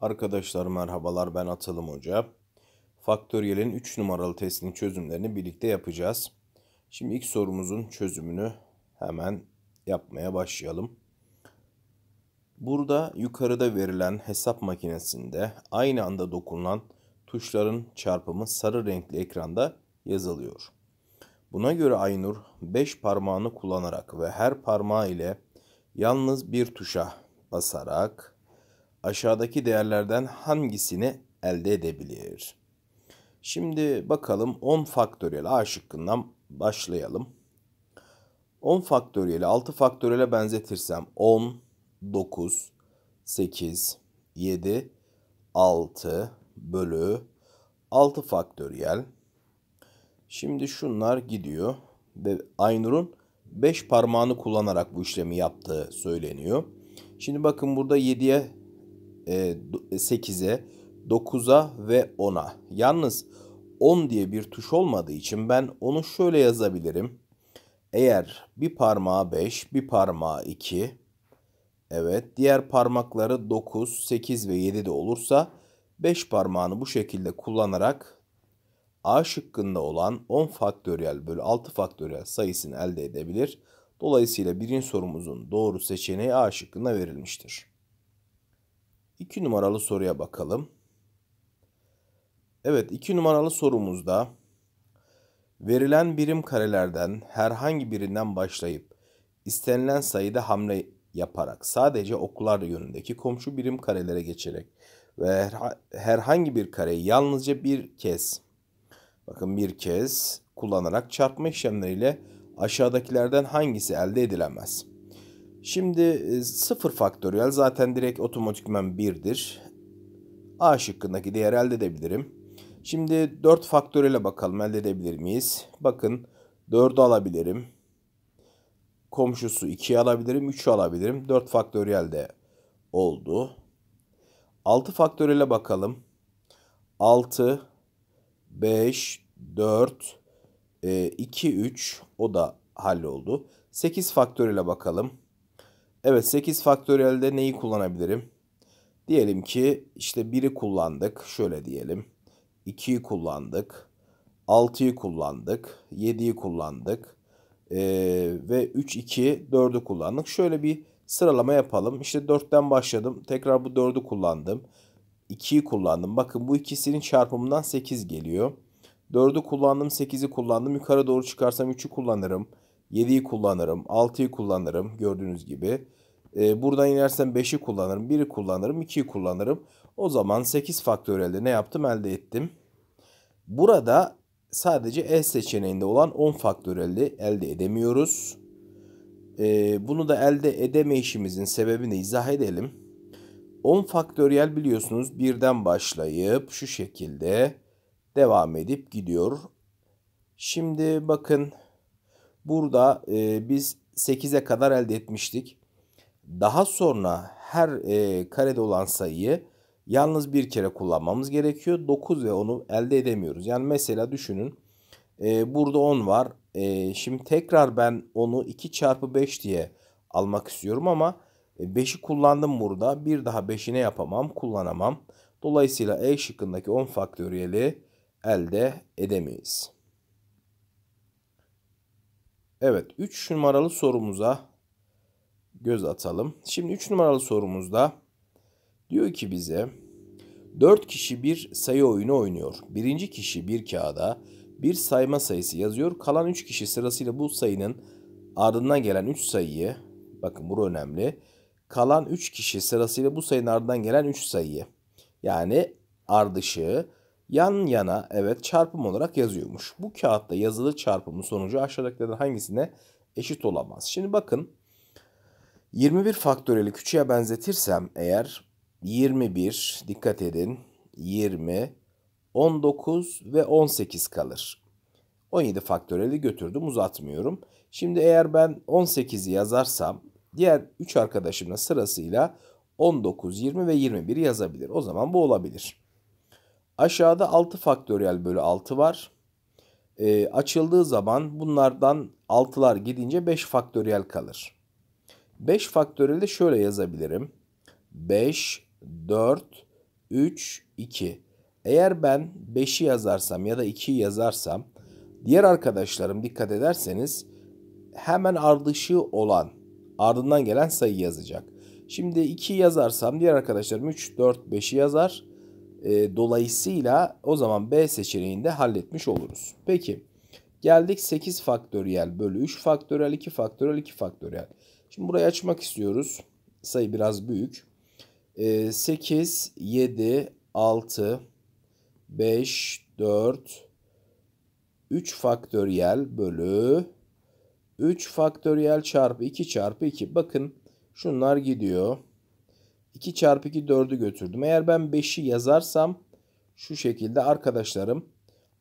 Arkadaşlar merhabalar ben Atalım Hoca. Faktöriyelin 3 numaralı testinin çözümlerini birlikte yapacağız. Şimdi ilk sorumuzun çözümünü hemen yapmaya başlayalım. Burada yukarıda verilen hesap makinesinde aynı anda dokunulan tuşların çarpımı sarı renkli ekranda yazılıyor. Buna göre Aynur 5 parmağını kullanarak ve her parmağı ile yalnız bir tuşa basarak aşağıdaki değerlerden hangisini elde edebilir? Şimdi bakalım 10 faktöriyel A şıkkından başlayalım. 10 faktöriyeli 6 faktöriyele benzetirsem 10, 9, 8, 7, 6 bölü 6 faktöriyel. Şimdi şunlar gidiyor ve Aynur'un 5 parmağını kullanarak bu işlemi yaptığı söyleniyor. Şimdi bakın burada 7'ye 8'e, 9'a e, ve 10'a. Yalnız 10 diye bir tuş olmadığı için ben onu şöyle yazabilirim. Eğer bir parmağı 5, bir parmağı 2, evet diğer parmakları 9, 8 ve 7 de olursa 5 parmağını bu şekilde kullanarak A şıkkında olan 10 faktöriyel bölü 6 faktöriyel sayısını elde edebilir. Dolayısıyla birinci sorumuzun doğru seçeneği A şıkkında verilmiştir. 2 numaralı soruya bakalım. Evet 2 numaralı sorumuzda verilen birim karelerden herhangi birinden başlayıp istenilen sayıda hamle yaparak sadece oklar yönündeki komşu birim karelere geçerek ve herhangi bir kareyi yalnızca bir kez bakın bir kez kullanarak çarpma işlemleriyle aşağıdakilerden hangisi elde edilemez? Şimdi e, sıfır faktöriyel zaten direkt otomatikmen 1'dir. A şıkkındaki değer elde edebilirim. Şimdi 4 faktöriyele bakalım elde edebilir miyiz? Bakın 4'ü alabilirim. Komşusu 2'yi alabilirim, 3'ü alabilirim. 4 faktöriyel de oldu. 6 faktöriyele bakalım. 6, 5, 4, 2, 3 o da halloldu. 8 faktöriyele bakalım. Evet 8 faktöriyelde neyi kullanabilirim? Diyelim ki işte 1'i kullandık. Şöyle diyelim. 2'yi kullandık. 6'yı kullandık. 7'yi kullandık. Ee, ve 3, 2, 4'ü kullandık. Şöyle bir sıralama yapalım. İşte 4'ten başladım. Tekrar bu 4'ü kullandım. 2'yi kullandım. Bakın bu ikisinin çarpımından 8 geliyor. 4'ü kullandım, 8'i kullandım. Yukarı doğru çıkarsam 3'ü kullanırım. 7'yi kullanırım, 6'yı kullanırım gördüğünüz gibi. E, buradan inersem 5'i kullanırım, 1'i kullanırım, 2'yi kullanırım. O zaman 8 faktöriyelde ne yaptım elde ettim. Burada sadece E seçeneğinde olan 10 faktöriyelde elde edemiyoruz. E, bunu da elde edemeyişimizin sebebini izah edelim. 10 faktöriyel biliyorsunuz birden başlayıp şu şekilde devam edip gidiyor. Şimdi bakın Burada e, biz 8'e kadar elde etmiştik. Daha sonra her e, karede olan sayıyı yalnız bir kere kullanmamız gerekiyor. 9 ve 10'u elde edemiyoruz. Yani mesela düşünün e, burada 10 var. E, şimdi tekrar ben onu 2 çarpı 5 diye almak istiyorum ama 5'i e, kullandım burada. Bir daha 5'ine yapamam, kullanamam. Dolayısıyla E şıkkındaki 10 faktöriyeli elde edemeyiz. Evet 3 numaralı sorumuza göz atalım. Şimdi 3 numaralı sorumuzda diyor ki bize 4 kişi bir sayı oyunu oynuyor. Birinci kişi bir kağıda bir sayma sayısı yazıyor. Kalan 3 kişi sırasıyla bu sayının ardından gelen 3 sayıyı bakın bu önemli. Kalan 3 kişi sırasıyla bu sayının ardından gelen 3 sayıyı yani ardışığı yan yana evet çarpım olarak yazıyormuş. Bu kağıtta yazılı çarpımın sonucu aşağıdakilerden hangisine eşit olamaz? Şimdi bakın 21 faktöreli küçüğe benzetirsem eğer 21 dikkat edin 20 19 ve 18 kalır. 17 faktöreli götürdüm uzatmıyorum. Şimdi eğer ben 18'i yazarsam diğer 3 arkadaşımla sırasıyla 19, 20 ve 21 yazabilir. O zaman bu olabilir. Aşağıda 6 faktöriyel bölü 6 var. E, açıldığı zaman bunlardan 6'lar gidince 5 faktöriyel kalır. 5 faktöriyeli şöyle yazabilirim. 5, 4, 3, 2. Eğer ben 5'i yazarsam ya da 2'yi yazarsam diğer arkadaşlarım dikkat ederseniz hemen ardışı olan ardından gelen sayı yazacak. Şimdi 2 yazarsam diğer arkadaşlarım 3, 4, 5'i yazar. E, dolayısıyla o zaman B seçeneğini halletmiş oluruz. Peki geldik 8 faktöriyel bölü 3 faktöriyel 2 faktöriyel 2 faktöriyel. Şimdi burayı açmak istiyoruz. Sayı biraz büyük. E, 8, 7, 6, 5, 4, 3 faktöriyel bölü 3 faktöriyel çarpı 2 çarpı 2. Bakın şunlar gidiyor. 2 çarpı 2 4'ü götürdüm. Eğer ben 5'i yazarsam şu şekilde arkadaşlarım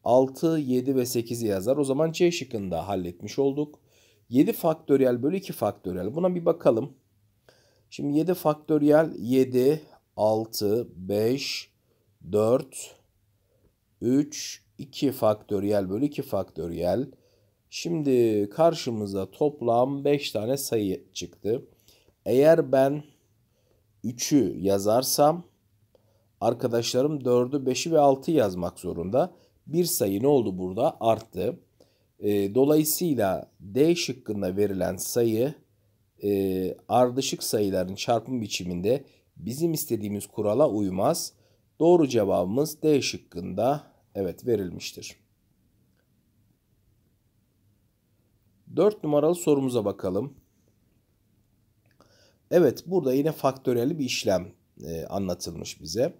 6, 7 ve 8'i yazar. O zaman C şıkkını da halletmiş olduk. 7 faktöriyel bölü 2 faktöriyel. Buna bir bakalım. Şimdi 7 faktöriyel 7, 6, 5, 4, 3, 2 faktöriyel bölü 2 faktöriyel. Şimdi karşımıza toplam 5 tane sayı çıktı. Eğer ben 3'ü yazarsam arkadaşlarım 4'ü 5'i ve 6'yı yazmak zorunda. Bir sayı ne oldu burada? Arttı. E, dolayısıyla D şıkkında verilen sayı e, ardışık sayıların çarpım biçiminde bizim istediğimiz kurala uymaz. Doğru cevabımız D şıkkında evet verilmiştir. 4 numaralı sorumuza bakalım. Evet burada yine faktöriyel bir işlem e, anlatılmış bize.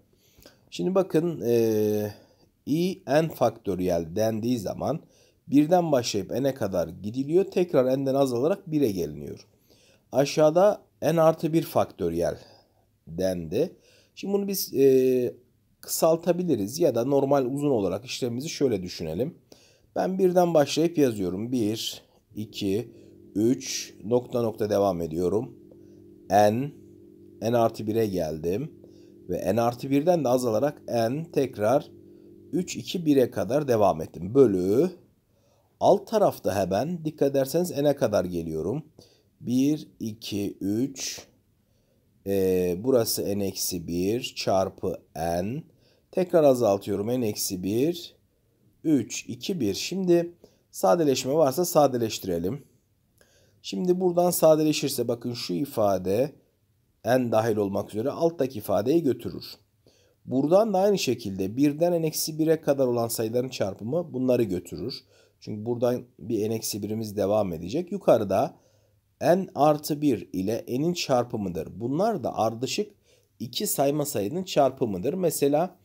Şimdi bakın e, i n faktöriyel dendiği zaman birden başlayıp n'e kadar gidiliyor. Tekrar n'den azalarak 1'e geliniyor. Aşağıda n artı 1 faktöriyel dendi. Şimdi bunu biz e, kısaltabiliriz ya da normal uzun olarak işlemimizi şöyle düşünelim. Ben birden başlayıp yazıyorum. 1, 2, 3, nokta nokta devam ediyorum n, n artı 1'e geldim. Ve n artı 1'den de azalarak n tekrar 3, 2, 1'e kadar devam ettim. Bölü alt tarafta hemen dikkat ederseniz n'e kadar geliyorum. 1, 2, 3 e, burası n-1 çarpı n tekrar azaltıyorum n-1 3, 2, 1 şimdi sadeleşme varsa sadeleştirelim. Şimdi buradan sadeleşirse bakın şu ifade en dahil olmak üzere alttaki ifadeyi götürür. Buradan da aynı şekilde birden n eksi 1'e kadar olan sayıların çarpımı bunları götürür. Çünkü buradan bir n eksi 1'imiz devam edecek. Yukarıda n artı 1 ile n'in çarpımıdır. Bunlar da ardışık iki sayma sayının çarpımıdır. Mesela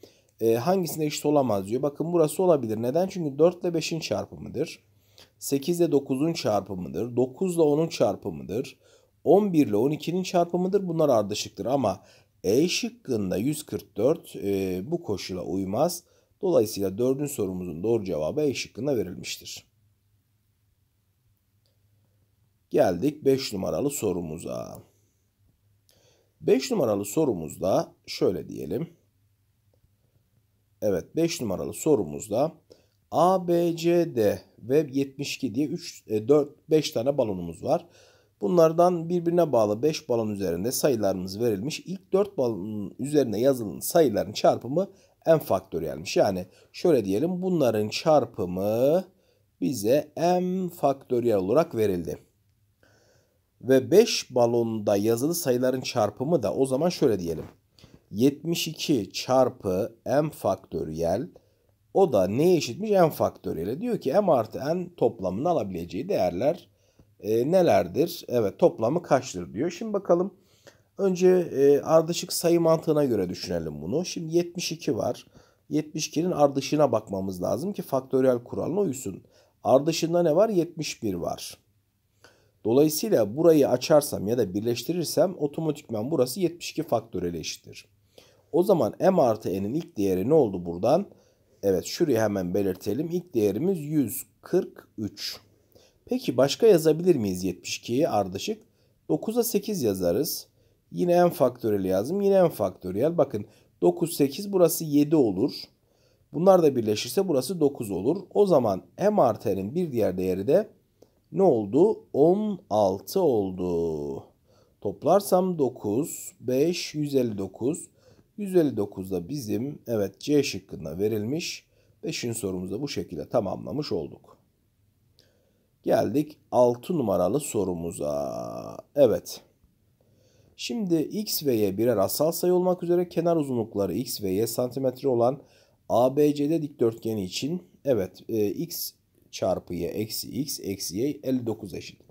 e, hangisinde eşit olamaz diyor. Bakın burası olabilir. Neden? Çünkü 4 ile 5'in çarpımıdır. 8 ile 9'un çarpımıdır. 9 ile 10'un çarpımıdır. 11 ile 12'nin çarpımıdır. Bunlar ardışıktır ama E şıkkında 144 e, bu koşula uymaz. Dolayısıyla 4'ün sorumuzun doğru cevabı E şıkkında verilmiştir. Geldik 5 numaralı sorumuza. 5 numaralı sorumuzda şöyle diyelim. Evet 5 numaralı sorumuzda A, B, C, D ve 72 diye 3, 4, 5 tane balonumuz var. Bunlardan birbirine bağlı 5 balon üzerinde sayılarımız verilmiş. İlk 4 balonun üzerine yazılan sayıların çarpımı n faktöriyelmiş. Yani şöyle diyelim bunların çarpımı bize m faktöriyel olarak verildi. Ve 5 balonda yazılı sayıların çarpımı da o zaman şöyle diyelim. 72 çarpı m faktöriyel o da ne eşitmiş? n faktöriyeli. Diyor ki m artı n toplamını alabileceği değerler e, nelerdir? Evet toplamı kaçtır diyor. Şimdi bakalım. Önce e, ardışık sayı mantığına göre düşünelim bunu. Şimdi 72 var. 72'nin ardışığına bakmamız lazım ki faktöriyel kuralına uysun. Ardışında ne var? 71 var. Dolayısıyla burayı açarsam ya da birleştirirsem otomatikman burası 72 faktöriyel eşittir. O zaman m artı n'in ilk değeri ne oldu buradan? 72 Evet şurayı hemen belirtelim. İlk değerimiz 143. Peki başka yazabilir miyiz 72'yi ardışık? 9'a 8 yazarız. Yine en faktöriyel yazdım. Yine en faktöriyel. Bakın 9, 8 burası 7 olur. Bunlar da birleşirse burası 9 olur. O zaman m arterin bir diğer değeri de ne oldu? 16 oldu. Toplarsam 9, 5, 159. 159'da bizim evet C şıkkında verilmiş. 5. sorumuzu bu şekilde tamamlamış olduk. Geldik 6 numaralı sorumuza. Evet. Şimdi x ve y birer asal sayı olmak üzere kenar uzunlukları x ve y santimetre olan ABCD dikdörtgeni için evet e, x çarpı y eksi x eksi y 59 eşit.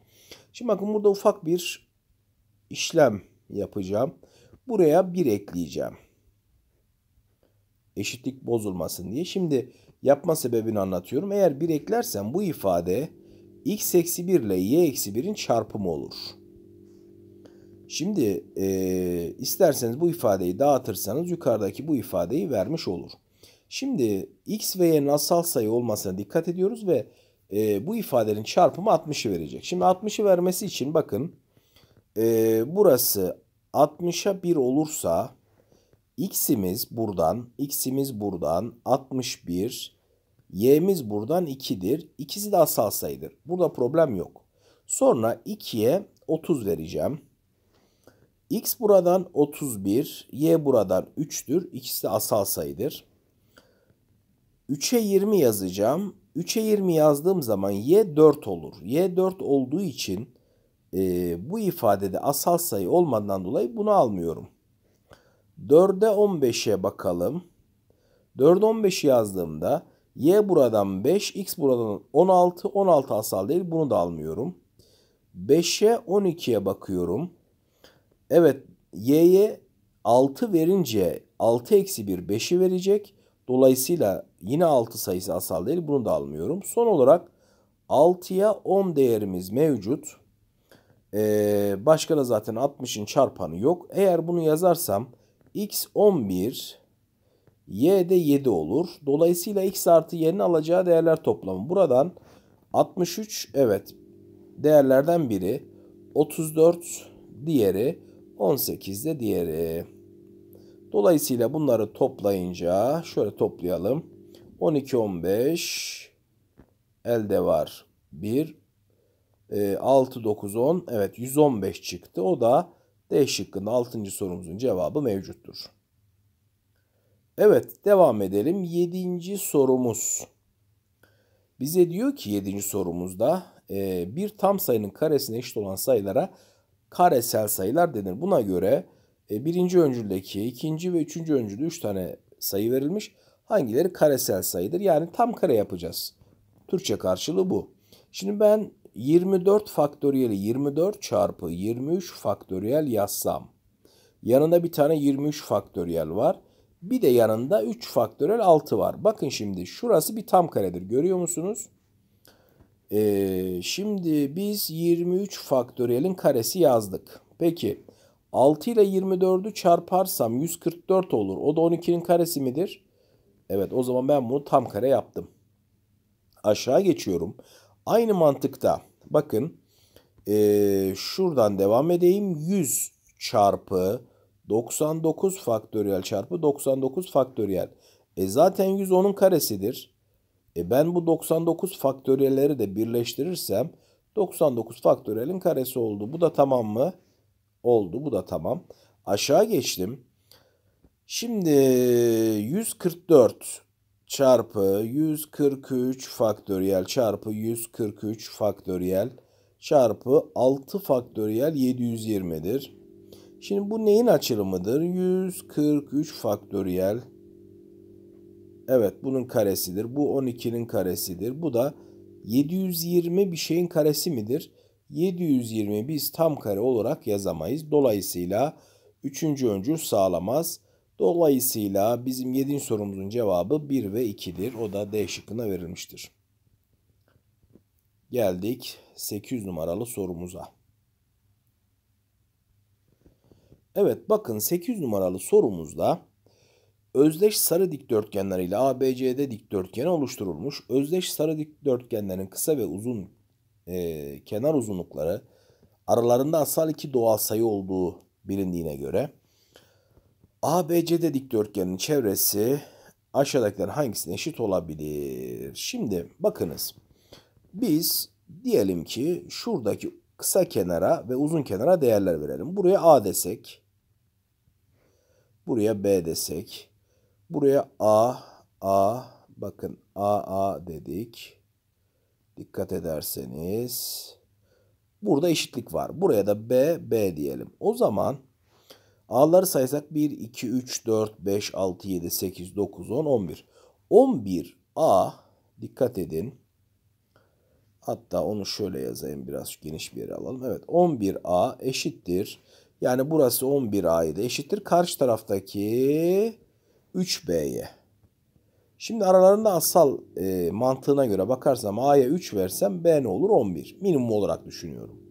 Şimdi bakın burada ufak bir işlem yapacağım. Buraya 1 ekleyeceğim eşitlik bozulmasın diye. Şimdi yapma sebebini anlatıyorum. Eğer 1 eklersen bu ifade x eksi 1 ile y eksi 1'in çarpımı olur. Şimdi e, isterseniz bu ifadeyi dağıtırsanız yukarıdaki bu ifadeyi vermiş olur. Şimdi x ve y'nin asal sayı olmasına dikkat ediyoruz ve e, bu ifadenin çarpımı 60'ı verecek. Şimdi 60'ı vermesi için bakın e, burası 60'a 1 olursa x'imiz buradan, x'imiz buradan 61, y'miz buradan 2'dir. İkisi de asal sayıdır. Burada problem yok. Sonra 2'ye 30 vereceğim. X buradan 31, Y buradan 3'tür. İkisi de asal sayıdır. 3'e 20 yazacağım. 3'e 20 yazdığım zaman Y 4 olur. Y 4 olduğu için e, bu ifadede asal sayı olmadan dolayı bunu almıyorum. 4'e 15'e bakalım. 4'e 15 yazdığımda y buradan 5, x buradan 16. 16 asal değil bunu da almıyorum. 5'e 12'ye bakıyorum. Evet y'ye 6 verince 6 eksi 1 5'i verecek. Dolayısıyla yine 6 sayısı asal değil bunu da almıyorum. Son olarak 6'ya 10 değerimiz mevcut. Ee, başka da zaten 60'ın çarpanı yok. Eğer bunu yazarsam x 11 y de 7 olur. Dolayısıyla x artı y'nin alacağı değerler toplamı. Buradan 63 evet değerlerden biri 34 diğeri 18 de diğeri. Dolayısıyla bunları toplayınca şöyle toplayalım. 12 15 elde var 1 6 9 10 evet 115 çıktı. O da D şıkkında 6. sorumuzun cevabı mevcuttur. Evet devam edelim. 7. sorumuz. Bize diyor ki 7. sorumuzda e, bir tam sayının karesine eşit olan sayılara karesel sayılar denir. Buna göre e, birinci öncüldeki ikinci ve üçüncü öncülde üç tane sayı verilmiş. Hangileri karesel sayıdır? Yani tam kare yapacağız. Türkçe karşılığı bu. Şimdi ben 24 faktöriyeli 24 çarpı 23 faktöriyel yazsam. Yanında bir tane 23 faktöriyel var. Bir de yanında 3 faktöriyel 6 var. Bakın şimdi şurası bir tam karedir. Görüyor musunuz? Ee, şimdi biz 23 faktöriyelin karesi yazdık. Peki 6 ile 24'ü çarparsam 144 olur. O da 12'nin karesi midir? Evet o zaman ben bunu tam kare yaptım. Aşağı geçiyorum. Aynı mantıkta bakın e, şuradan devam edeyim. 100 çarpı 99 faktöriyel çarpı 99 faktöriyel. E zaten 100 onun karesidir. E ben bu 99 faktöriyelleri de birleştirirsem 99 faktöriyelin karesi oldu. Bu da tamam mı? Oldu. Bu da tamam. Aşağı geçtim. Şimdi 144 çarpı 143 faktöriyel çarpı 143 faktöriyel çarpı 6 faktöriyel 720'dir. Şimdi bu neyin açılımıdır? 143 faktöriyel. Evet bunun karesidir. Bu 12'nin karesidir. Bu da 720 bir şeyin karesi midir? 720 biz tam kare olarak yazamayız. Dolayısıyla 3. öncül sağlamaz. Dolayısıyla bizim 7. sorumuzun cevabı 1 ve 2'dir. O da D şıkkına verilmiştir. Geldik 800 numaralı sorumuza. Evet bakın 800 numaralı sorumuzda özdeş sarı dikdörtgenler ile ABCD dikdörtgeni oluşturulmuş. Özdeş sarı dikdörtgenlerin kısa ve uzun e, kenar uzunlukları aralarında asal iki doğal sayı olduğu bilindiğine göre ABCD dikdörtgenin çevresi aşağıdakilerin hangisine eşit olabilir? Şimdi bakınız. Biz diyelim ki şuradaki kısa kenara ve uzun kenara değerler verelim. Buraya A desek. Buraya B desek. Buraya A, A. Bakın A, A dedik. Dikkat ederseniz. Burada eşitlik var. Buraya da B, B diyelim. O zaman A'ları saysak 1, 2, 3, 4, 5, 6, 7, 8, 9, 10, 11. 11 A dikkat edin. Hatta onu şöyle yazayım biraz geniş bir yere alalım. Evet 11 A eşittir. Yani burası 11 da eşittir. Karşı taraftaki 3 B'ye. Şimdi aralarında asal e, mantığına göre bakarsam A'ya 3 versem B ne olur? 11. Minimum olarak düşünüyorum.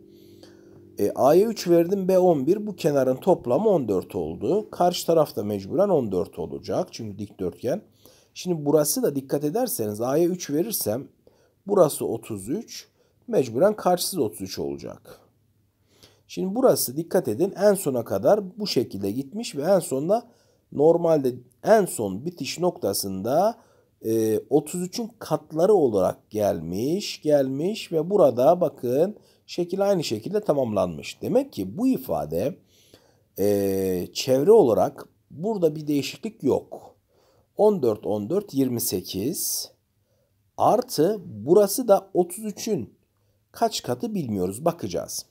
E, A'ya 3 verdim B11 bu kenarın toplamı 14 oldu. Karşı taraf da mecburen 14 olacak çünkü dikdörtgen. Şimdi burası da dikkat ederseniz A'ya 3 verirsem burası 33 mecburen karşısız 33 olacak. Şimdi burası dikkat edin en sona kadar bu şekilde gitmiş ve en sonda normalde en son bitiş noktasında e, 33'ün katları olarak gelmiş gelmiş ve burada bakın şekil aynı şekilde tamamlanmış. Demek ki bu ifade e, çevre olarak burada bir değişiklik yok. 14, 14, 28 artı burası da 33'ün kaç katı bilmiyoruz bakacağız.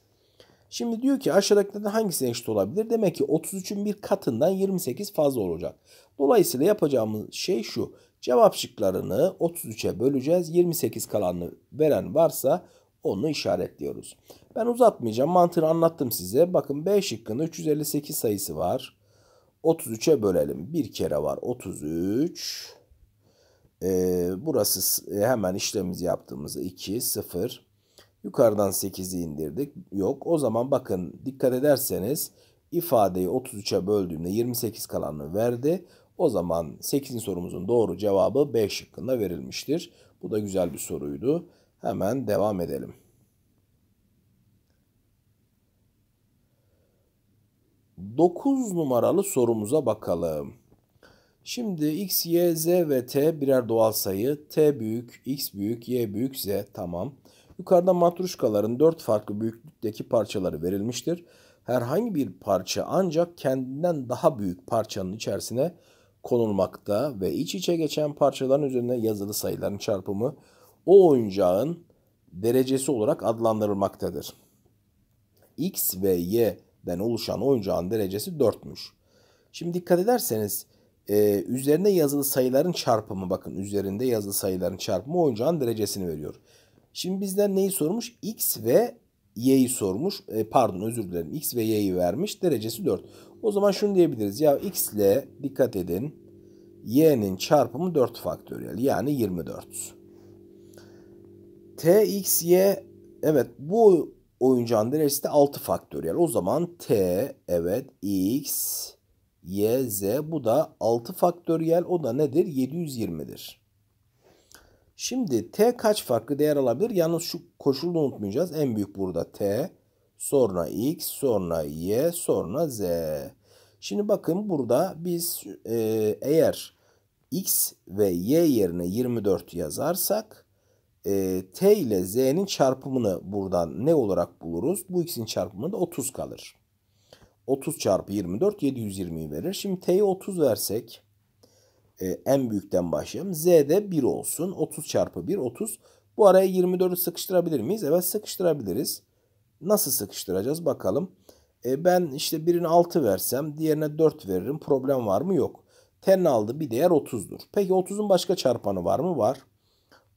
Şimdi diyor ki aşağıdakilerden hangisi eşit olabilir? Demek ki 33'ün bir katından 28 fazla olacak. Dolayısıyla yapacağımız şey şu. Cevap şıklarını 33'e böleceğiz. 28 kalanını veren varsa onu işaretliyoruz. Ben uzatmayacağım. Mantığını anlattım size. Bakın B şıkkında 358 sayısı var. 33'e bölelim. Bir kere var 33. Ee, burası e, hemen işlemimizi yaptığımızda 2, 0. Yukarıdan 8'i indirdik. Yok. O zaman bakın dikkat ederseniz ifadeyi 33'e böldüğümde 28 kalanını verdi. O zaman 8. sorumuzun doğru cevabı B şıkkında verilmiştir. Bu da güzel bir soruydu. Hemen devam edelim. Dokuz numaralı sorumuza bakalım. Şimdi x, y, z ve t birer doğal sayı. t büyük, x büyük, y büyük, z tamam. Yukarıda matruşkaların dört farklı büyüklükteki parçaları verilmiştir. Herhangi bir parça ancak kendinden daha büyük parçanın içerisine konulmakta ve iç içe geçen parçaların üzerine yazılı sayıların çarpımı o oyuncağın derecesi olarak adlandırılmaktadır. X ve Y'den oluşan oyuncağın derecesi 4'müş. Şimdi dikkat ederseniz e, üzerine yazılı sayıların çarpımı bakın üzerinde yazılı sayıların çarpımı oyuncağın derecesini veriyor. Şimdi bizden neyi sormuş? X ve Y'yi sormuş. E, pardon özür dilerim. X ve Y'yi vermiş. Derecesi 4. O zaman şunu diyebiliriz. Ya X ile dikkat edin. Y'nin çarpımı 4 faktöriyel yani 24. TXY evet bu oyuncağın derecesi de 6 faktöriyel. O zaman T evet X Y Z bu da 6 faktöriyel o da nedir? 720'dir. Şimdi T kaç farklı değer alabilir? Yalnız şu koşulu unutmayacağız. En büyük burada T sonra X sonra Y sonra Z. Şimdi bakın burada biz e, eğer X ve Y yerine 24 yazarsak e, t ile z'nin çarpımını buradan ne olarak buluruz? Bu ikisinin çarpımında 30 kalır. 30 çarpı 24 720'yi verir. Şimdi t'ye 30 versek e, en büyükten başlayalım. z de 1 olsun. 30 çarpı 1 30. Bu araya 24'ü sıkıştırabilir miyiz? Evet sıkıştırabiliriz. Nasıl sıkıştıracağız bakalım. E, ben işte birine 6 versem diğerine 4 veririm. Problem var mı? Yok. T'nin aldığı bir değer 30'dur. Peki 30'un başka çarpanı var mı? Var.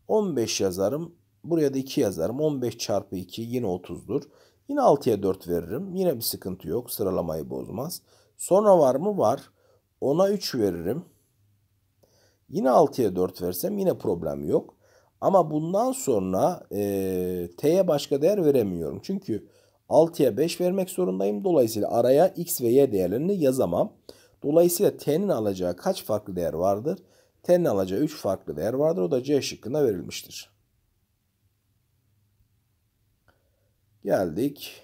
15 yazarım. Buraya da 2 yazarım. 15 çarpı 2 yine 30'dur. Yine 6'ya 4 veririm. Yine bir sıkıntı yok. Sıralamayı bozmaz. Sonra var mı? Var. 10'a 3 veririm. Yine 6'ya 4 versem yine problem yok. Ama bundan sonra e, T'ye başka değer veremiyorum. Çünkü 6'ya 5 vermek zorundayım. Dolayısıyla araya X ve Y değerlerini yazamam. Dolayısıyla T'nin alacağı kaç farklı değer vardır? T'nin alacağı 3 farklı değer vardır. O da C şıkkına verilmiştir. Geldik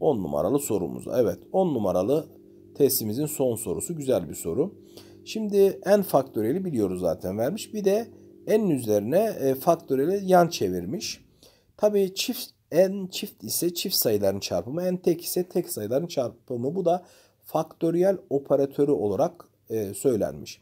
10 numaralı sorumuza. Evet 10 numaralı testimizin son sorusu güzel bir soru. Şimdi n faktöreli biliyoruz zaten vermiş. Bir de n'in üzerine e, faktöreli yan çevirmiş. Tabii çift n çift ise çift sayıların çarpımı, n tek ise tek sayıların çarpımı. Bu da faktöriyel operatörü olarak e, söylenmiş.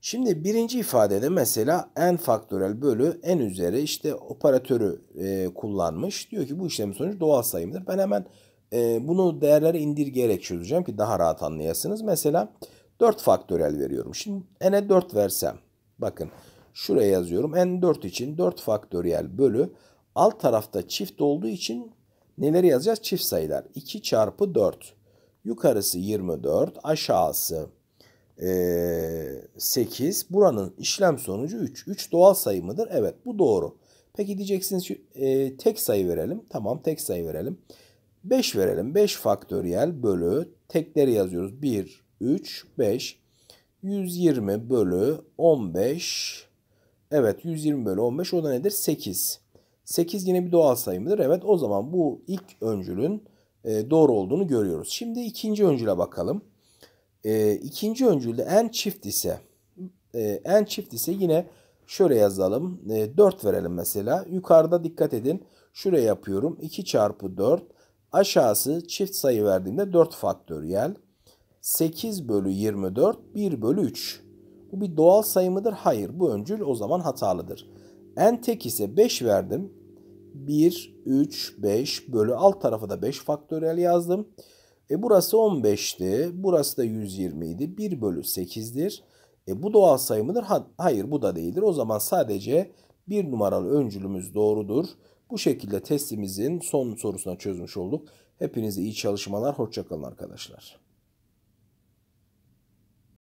Şimdi birinci ifadede mesela n faktörel bölü n üzeri işte operatörü e, kullanmış. Diyor ki bu işlemin sonucu doğal sayımdır. Ben hemen e, bunu değerlere indirgeyerek çözeceğim ki daha rahat anlayasınız. Mesela 4 faktörel veriyorum. Şimdi n'e 4 versem bakın şuraya yazıyorum. n 4 için 4 faktörel bölü alt tarafta çift olduğu için neleri yazacağız? Çift sayılar. 2 çarpı 4. Yukarısı 24 aşağısı 8. Ee, Buranın işlem sonucu 3. 3 doğal sayı mıdır? Evet bu doğru. Peki diyeceksiniz ki e, tek sayı verelim. Tamam tek sayı verelim. 5 verelim. 5 faktöriyel bölü tekleri yazıyoruz. 1, 3, 5. 120 bölü 15. Evet 120 bölü 15 o da nedir? 8. 8 yine bir doğal sayı mıdır? Evet o zaman bu ilk öncülün e, doğru olduğunu görüyoruz. Şimdi ikinci öncüle bakalım. E, ikinci öncülde en çift ise e, en çift ise yine şöyle yazalım. E, 4 verelim mesela. Yukarıda dikkat edin. Şuraya yapıyorum. 2 çarpı 4. Aşağısı çift sayı verdiğimde 4 faktöriyel. 8 bölü 24 1 bölü 3. Bu bir doğal sayı mıdır? Hayır. Bu öncül o zaman hatalıdır. En tek ise 5 verdim. 1, 3, 5 bölü alt tarafı da 5 faktöriyel yazdım. E burası 15'ti. Burası da 120 idi. 1 bölü 8'dir. E bu doğal sayı mıdır? Ha, hayır bu da değildir. O zaman sadece bir numaralı öncülümüz doğrudur. Bu şekilde testimizin son sorusuna çözmüş olduk. Hepinize iyi çalışmalar. Hoşçakalın arkadaşlar.